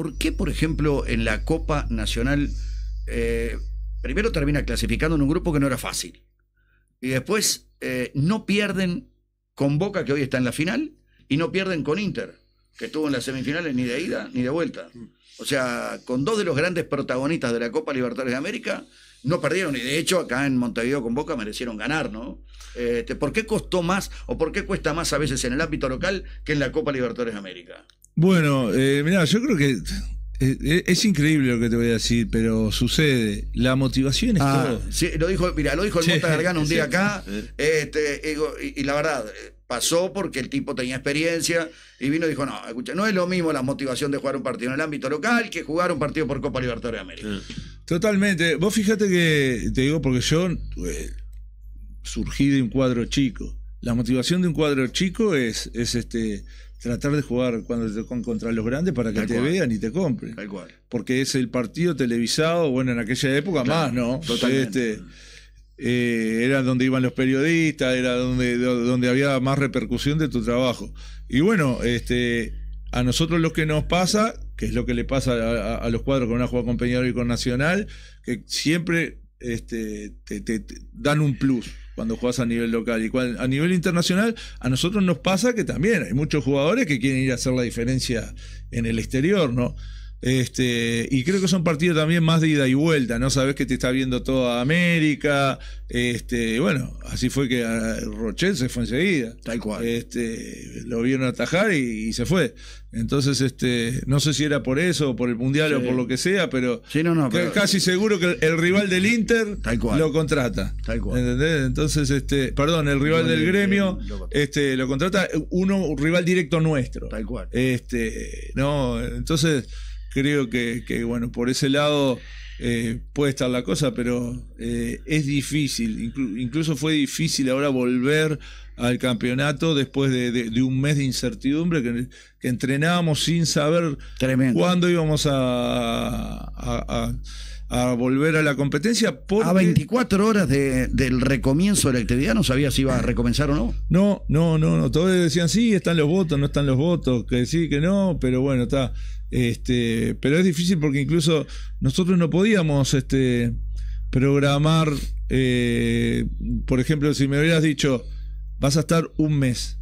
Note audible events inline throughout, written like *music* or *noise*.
¿por qué, por ejemplo, en la Copa Nacional, eh, primero termina clasificando en un grupo que no era fácil? Y después eh, no pierden con Boca, que hoy está en la final, y no pierden con Inter que estuvo en las semifinales ni de ida ni de vuelta. O sea, con dos de los grandes protagonistas de la Copa Libertadores de América, no perdieron. Y de hecho, acá en Montevideo con Boca merecieron ganar, ¿no? Este, ¿Por qué costó más o por qué cuesta más a veces en el ámbito local que en la Copa Libertadores de América? Bueno, eh, mirá, yo creo que eh, eh, es increíble lo que te voy a decir, pero sucede. La motivación es ah, Sí, lo dijo, mira, lo dijo el sí, Gargano un día acá. Este, y, y, la verdad, eh, pasó porque el tipo tenía experiencia y vino y dijo, no, escucha, no es lo mismo la motivación de jugar un partido en el ámbito local que jugar un partido por Copa Libertadores de América. Totalmente. Vos fíjate que, te digo, porque yo eh, surgí de un cuadro chico. La motivación de un cuadro chico es, es este tratar de jugar cuando te, con, contra los grandes para que te vean y te compren. Tal cual. Porque es el partido televisado, bueno, en aquella época más, ¿no? Totalmente. Este, eh, era donde iban los periodistas, era donde, donde había más repercusión de tu trabajo. Y bueno, este, a nosotros lo que nos pasa, que es lo que le pasa a, los cuadros con una jugada con Peñarol y con Nacional, que siempre este, te, dan un plus cuando juegas a nivel local. Y a nivel internacional, a nosotros nos pasa que también hay muchos jugadores que quieren ir a hacer la diferencia en el exterior, ¿no? Este, y creo que son partidos también más de ida y vuelta, ¿no? Sabes que te está viendo toda América. Este, bueno, así fue que ah, Rochelle se fue enseguida. Tal cual. Este, lo vieron atajar y, se fue. Entonces, este, no sé si era por eso, o por el Mundial o por lo que sea, pero, casi seguro que el, rival del Inter lo contrata. Tal cual. ¿Entendés? Entonces, este, perdón, el rival del gremio lo, este, lo contrata eh, uno, un rival directo nuestro. Tal cual. Este, no, entonces creo que, bueno, por ese lado eh, puede estar la cosa, pero eh, es difícil, incluso fue difícil ahora volver al campeonato después de, un mes de incertidumbre que, que entrenábamos sin saber Tremendo. cuándo íbamos a, a, volver a la competencia. A 24 horas del recomienzo de la actividad no sabía si iba a recomenzar o no. No, no, no, no. Todos decían sí, están los votos, no están los votos, que sí, que no, pero bueno, está. Este, pero es difícil porque incluso nosotros no podíamos este, programar, eh, por ejemplo, si me hubieras dicho, vas a estar un mes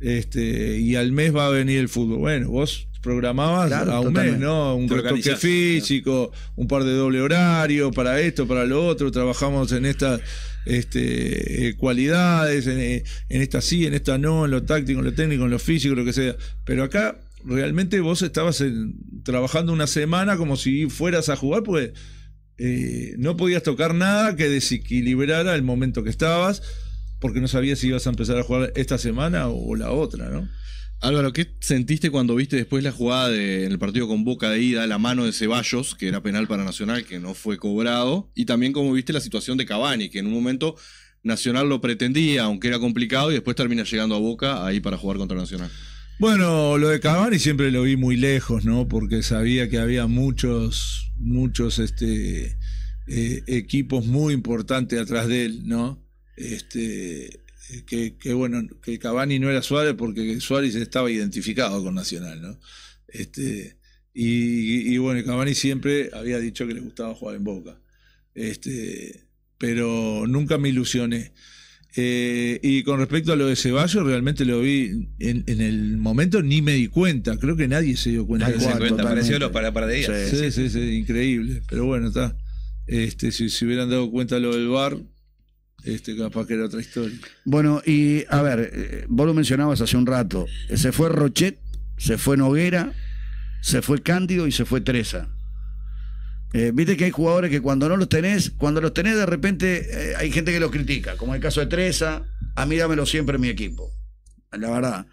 este, y al mes va a venir el fútbol. Bueno, vos programabas a un mes, ¿no? Un retoque físico, un par de doble horario para esto, para lo otro, trabajamos en estas eh, cualidades, en, eh, en, esta sí, en esta no, en lo táctico, en lo técnico, en lo físico, lo que sea. Pero acá realmente vos estabas trabajando una semana como si fueras a jugar, pues no podías tocar nada que desequilibrara el momento que estabas, porque no sabías si ibas a empezar a jugar esta semana o, la otra, ¿no? Álvaro, ¿qué sentiste cuando viste después la jugada en el partido con Boca de ida, la mano de Ceballos, que era penal para Nacional, que no fue cobrado? Y también cómo viste la situación de Cavani, que en un momento Nacional lo pretendía, aunque era complicado, y después termina llegando a Boca ahí para jugar contra Nacional. Bueno, lo de Cavani siempre lo vi muy lejos, ¿no? Porque sabía que había muchos, muchos este, eh, equipos muy importantes atrás de él, ¿no? Este, eh, que, que, bueno, que Cavani no era Suárez porque Suárez estaba identificado con Nacional, ¿no? Este, y, y bueno, Cavani siempre había dicho que le gustaba jugar en Boca. Este, pero nunca me ilusioné. Eh, y con respecto a lo de Ceballos, realmente lo vi en, el momento, ni me di cuenta. Creo que nadie se dio cuenta. Nadie para, para de sí sí, sí, sí, increíble. Pero bueno, está. Este, si, si hubieran dado cuenta lo del bar, este, capaz que era otra historia. Bueno, y a ver, eh, vos lo mencionabas hace un rato. Se fue Rochet, se fue Noguera, se fue Cándido y se fue Teresa. Eh, viste que hay jugadores que cuando no los tenés, cuando los tenés de repente eh, hay gente que los critica, como el caso de Treza, a mí dámelo siempre en mi equipo, la verdad.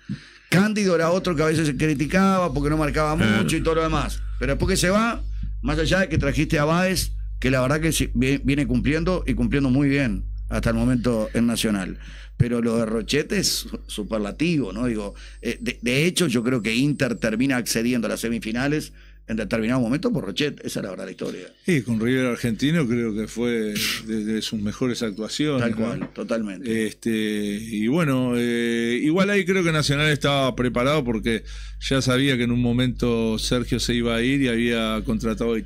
Cándido era otro que a veces se criticaba porque no marcaba eh. mucho y todo lo demás, pero después que se va, más allá de que trajiste a Báez, que la verdad que viene cumpliendo y cumpliendo muy bien hasta el momento en Nacional. Pero lo de Rochete es superlativo, ¿no? Digo, de hecho, yo creo que Inter termina accediendo a las semifinales en determinado momento por Rochet. Esa era la verdad la historia. Sí, con River Argentino creo que fue de, sus mejores actuaciones. Tal cual, totalmente. Este, y bueno, eh, igual ahí creo que Nacional estaba preparado porque ya sabía que en un momento Sergio se iba a ir y había contratado a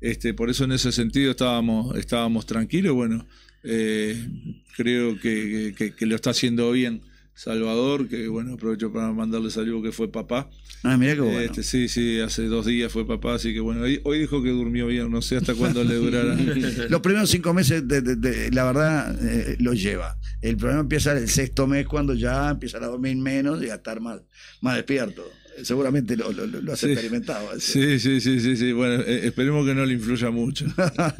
Este, por eso en ese sentido estábamos, estábamos tranquilos. Bueno, eh, creo que lo está haciendo bien. Salvador, que bueno, aprovecho para mandarle saludo que fue papá. Ah, mira qué bueno. Este, sí, sí, hace dos días fue papá, así que bueno, hoy dijo que durmió bien, no sé hasta cuándo le durará. *laughs* Los primeros cinco meses, la verdad, eh, lo lleva. El problema empieza el sexto mes cuando ya empieza a dormir menos y a estar más, más despierto seguramente lo, has experimentado. ¿eh? Sí, sí, sí, sí, Bueno, eh, esperemos que no le influya mucho.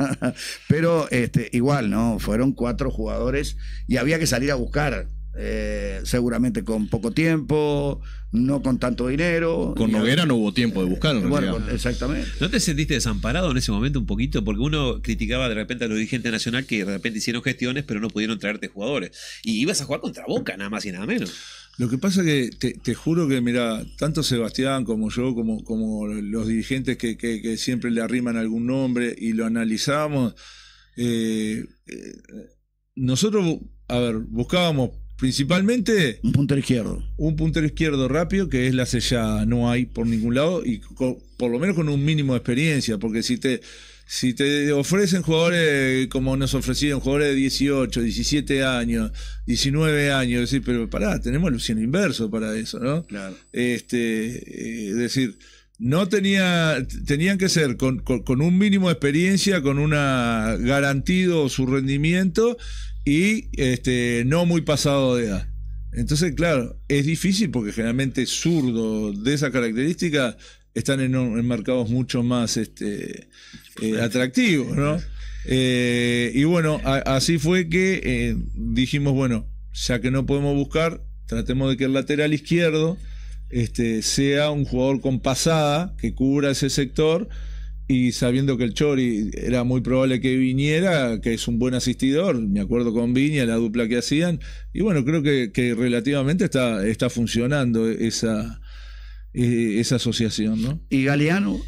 *laughs* Pero este, igual, ¿no? Fueron cuatro jugadores y había que salir a buscar eh, seguramente con poco tiempo, no con tanto dinero. Con Noguera no hubo tiempo de buscarlo. exactamente. ¿No te sentiste desamparado en ese momento un poquito? Porque uno criticaba de repente a los dirigentes nacional que de repente hicieron gestiones, pero no pudieron traerte jugadores. Y ibas a jugar contra Boca, nada más y nada menos. Lo que pasa que te, juro que, mira, tanto Sebastián como yo, como, como los dirigentes que, siempre le arriman algún nombre y lo analizamos, eh, eh, nosotros, a ver, buscábamos Principalmente. Un puntero izquierdo. Un puntero izquierdo rápido, que es la sellada. No hay por ningún lado, y por lo menos con un mínimo de experiencia, porque si te. Si te ofrecen jugadores como nos ofrecieron, jugadores de 18, 17 años, 19 años, decir, pero pará, tenemos el Luciano Inverso para eso, ¿no? Claro. Este, eh, es decir, no tenía, tenían que ser con, con, con, un mínimo de experiencia, con una garantido su rendimiento y este, no muy pasado de edad. Entonces, claro, es difícil porque generalmente zurdos de esa característica están en, mercados mucho más este, eh, atractivos, eh, y bueno, así fue que eh, dijimos, bueno, ya que no podemos buscar, tratemos de que el lateral izquierdo este, sea un jugador con pasada que cubra ese sector y sabiendo que el Chori era muy probable que viniera, que es un buen asistidor, me acuerdo con Viña, la dupla que hacían, y bueno, creo que, relativamente está, está funcionando esa, eh, esa asociación, ¿no? ¿Y Galeano?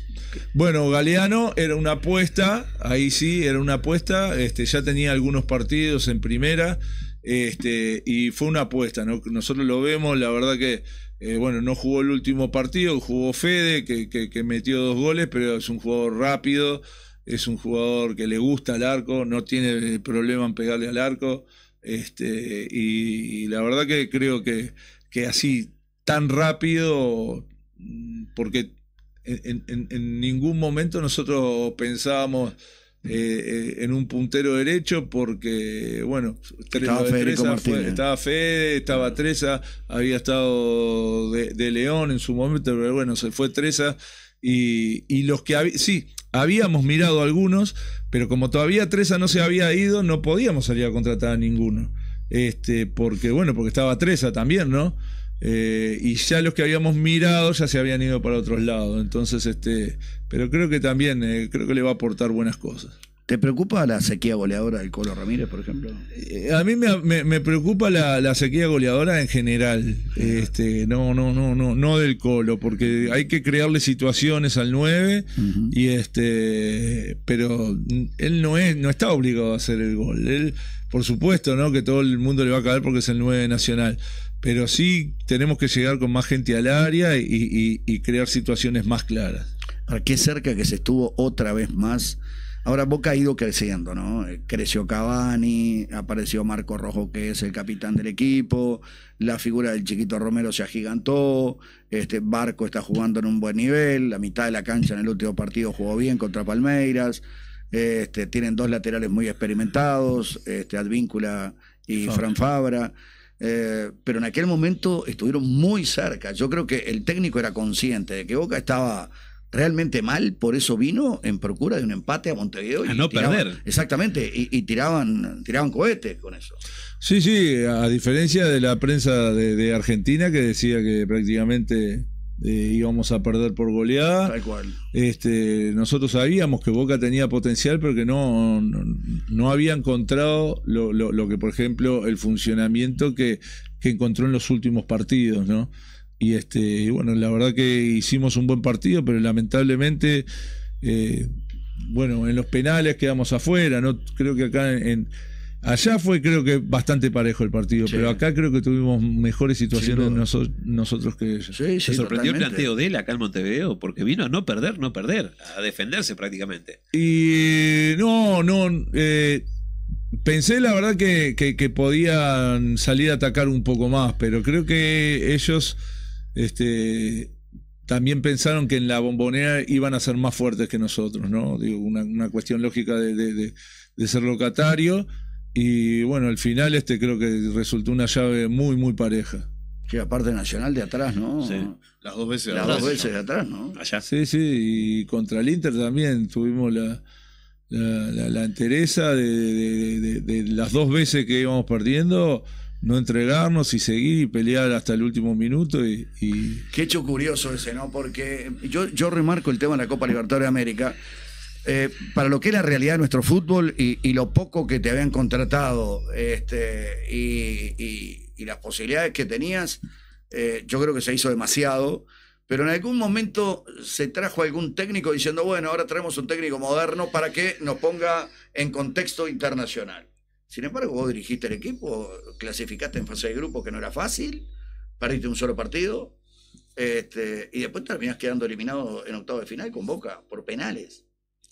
Bueno, Galeano era una apuesta, ahí sí, era una apuesta, este, ya tenía algunos partidos en primera, este, y fue una apuesta, Nosotros lo vemos, la verdad que eh, bueno, no jugó el último partido, jugó Fede, que, metió dos goles, pero es un jugador rápido, es un jugador que le gusta el arco, no tiene problema en pegarle al arco. Este, y, la verdad que creo que, que así, tan rápido, mm, porque en, en ningún momento nosotros pensábamos eh, en un puntero derecho porque, bueno, estaba, fe estaba Fede, estaba Treza, había estado de, León en su momento, pero bueno, se fue Treza. Y, y los que sí, habíamos mirado algunos, pero como todavía Treza no se había ido, no podíamos salir a contratar a ninguno. Este, porque, bueno, porque estaba Treza también, ¿no? Eh, y ya los que habíamos mirado ya se habían ido para otros lados. Entonces, este, pero creo que también, eh, creo que le va a aportar buenas cosas. ¿Te preocupa la sequía goleadora del Colo Ramírez, por ejemplo? Eh, a mí me, preocupa la, sequía goleadora en general. Este, no, no, no, no, no del Colo, porque hay que crearle situaciones al 9 y este, pero él no es, no está obligado a hacer el gol. Él, por supuesto, ¿no? Que todo el mundo le va a caer porque es el 9 nacional pero sí tenemos que llegar con más gente al área y, crear situaciones más claras. aquí qué cerca que se estuvo otra vez más. Ahora Boca ha ido creciendo, ¿no? Eh, creció Cavani, apareció Marco Rojo, que es el capitán del equipo, la figura del chiquito Romero se agigantó, este Barco está jugando en un buen nivel, la mitad de la cancha en el último partido jugó bien contra Palmeiras, este, tienen dos laterales muy experimentados, este, Advíncula y Fran Fabra eh, pero en aquel momento estuvieron muy cerca. Yo creo que el técnico era consciente de que Boca estaba realmente mal, por eso vino en procura de un empate a Montevideo. Y a no perder. Exactamente, y, tiraban, tiraban cohetes con eso. Sí, sí, a diferencia de la prensa de Argentina que decía que prácticamente eh, íbamos a perder por goleada. Tal cual. Este, nosotros sabíamos que Boca tenía potencial, pero que no, no, había encontrado lo, que, por ejemplo, el funcionamiento que, encontró en los últimos partidos, Y este, bueno, la verdad que hicimos un buen partido, pero lamentablemente, eh, bueno, en los penales quedamos afuera, ¿no? Creo que acá en Allá fue creo que bastante parejo el partido, pero acá creo que tuvimos mejores situaciones nosotros que ellos. Se sorprendió el planteo de él acá en Montevideo, porque vino a no perder, no perder, a defenderse prácticamente. Y no, no, eh, pensé la verdad que, que, podían salir a atacar un poco más, pero creo que ellos este, también pensaron que en la bombonera iban a ser más fuertes que nosotros, ¿no? Digo, una, una cuestión lógica de, de, de, de ser locatario y bueno, al final este creo que resultó una llave muy, muy pareja. Que aparte Nacional de atrás, ¿no? Sí. Las dos veces de Las dos veces de atrás, ¿no? Allá. Sí, sí, y contra el Inter también tuvimos la, la, entereza de, las dos veces que íbamos perdiendo, no entregarnos y seguir y pelear hasta el último minuto. Y, y... Qué hecho curioso ese, ¿no? Porque yo, yo remarco el tema de la Copa Libertadores de América eh, para lo que es la realidad de nuestro fútbol y, lo poco que te habían contratado este, y, las posibilidades que tenías, eh, yo creo que se hizo demasiado. Pero en algún momento se trajo algún técnico diciendo, bueno, ahora traemos un técnico moderno para que nos ponga en contexto internacional. Sin embargo, vos dirigiste el equipo, clasificaste en fase de grupo que no era fácil, perdiste un solo partido, este, y después terminás quedando eliminado en octavo de final con Boca por penales.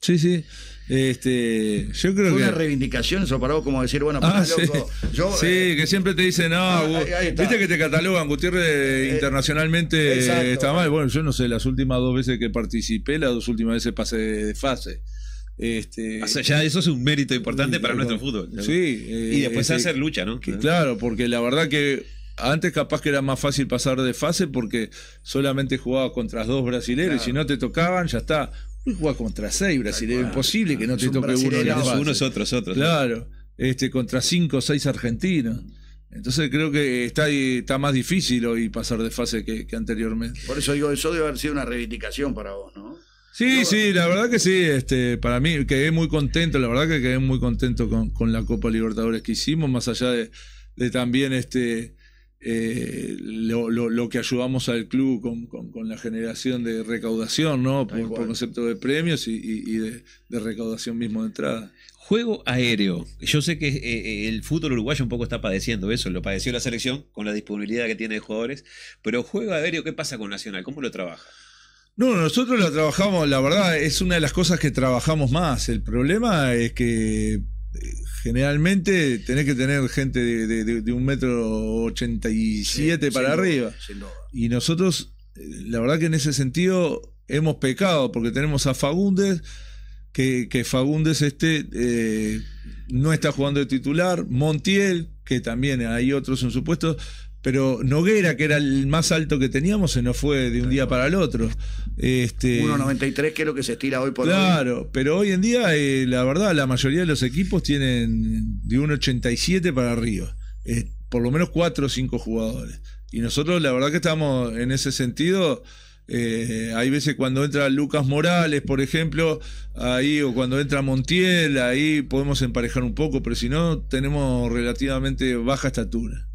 Sí, sí. Este, yo creo ¿Fue que... una reivindicación eso para vos, como decir, bueno, ah, loco, sí. Sí, eh, que siempre te dicen, no, ah, viste que te catalogan, Gutiérrez eh, eh, internacionalmente está mal. Bueno, yo no sé, las últimas dos veces que participé, las dos últimas veces pasé de fase. Este, o sea, ya eso es un mérito importante para nuestro fútbol. Sí. y después hacer lucha, ¿no? claro, porque la verdad que antes capaz que era más fácil pasar de fase porque solamente jugaba contra dos brasileños y si no te tocaban, ya está. Hoy juega contra seis Brasil es imposible que no te toque uno de las Unos otros, otros. Claro. Este, contra cinco o seis argentinos. Entonces creo que está, está más difícil hoy pasar de fase que, anteriormente. Por eso digo, eso debe haber sido una reivindicación para vos, ¿no? Sí, sí, la verdad que sí. Este, para mí quedé muy contento, la verdad que quedé muy contento con, la Copa Libertadores que hicimos, más allá de, de también este, eh, lo, que ayudamos al club con, la generación de recaudación, ¿no? Por, concepto de premios y, de, recaudación mismo de entrada. Juego aéreo. Yo sé que eh, eh, el fútbol uruguayo un poco está padeciendo eso, lo padeció la selección con la disponibilidad que tiene de jugadores, pero juego aéreo, ¿qué pasa con Nacional? ¿Cómo lo trabaja? No, nosotros lo trabajamos, la verdad, es una de las cosas que trabajamos más. El problema es que Generalmente tenés que tener gente de, un metro ochenta y siete para arriba. y nosotros, eh, la verdad que en ese sentido hemos pecado, porque tenemos a Fagundes, que, Fagundes este, eh, no está jugando de titular, Montiel, que también hay otros en su puesto, pero Noguera, que era el más alto que teníamos, se nos fue de un día para el otro. Este, 1.93, que es lo que se estira hoy por Claro, pero hoy en día, eh, la verdad, la mayoría de los equipos tienen de 1.87 para arriba, por lo menos 4 o 5 jugadores. Y nosotros, la verdad, que estamos en ese sentido. Eh, hay veces cuando entra Lucas Morales, por ejemplo, ahí o cuando entra Montiel, ahí podemos emparejar un poco, pero si no, tenemos relativamente baja estatura.